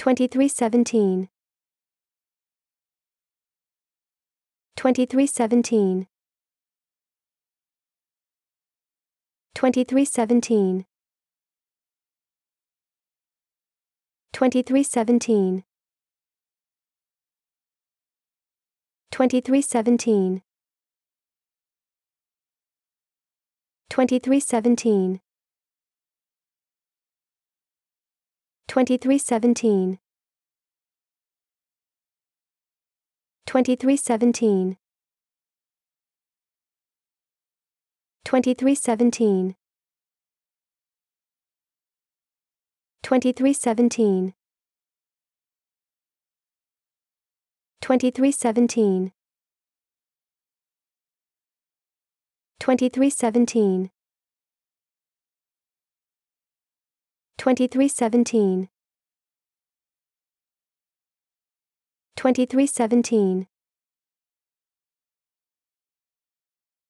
2317 2317 2317 2317 2317 2317 2317 2317 2317 2317 2317 2317 2317 2317